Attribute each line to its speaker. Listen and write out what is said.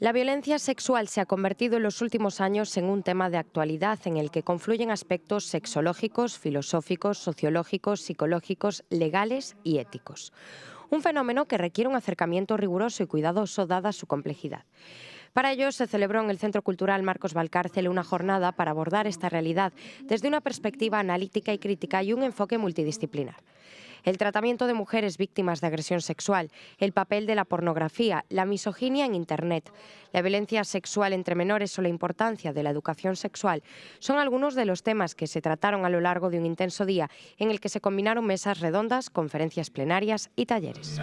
Speaker 1: La violencia sexual se ha convertido en los últimos años en un tema de actualidad en el que confluyen aspectos sexológicos, filosóficos, sociológicos, psicológicos, legales y éticos. Un fenómeno que requiere un acercamiento riguroso y cuidadoso dada su complejidad. Para ello se celebró en el Centro Cultural Marcos Valcárcel una jornada para abordar esta realidad desde una perspectiva analítica y crítica y un enfoque multidisciplinar el tratamiento de mujeres víctimas de agresión sexual, el papel de la pornografía, la misoginia en Internet, la violencia sexual entre menores o la importancia de la educación sexual son algunos de los temas que se trataron a lo largo de un intenso día en el que se combinaron mesas redondas, conferencias plenarias y talleres.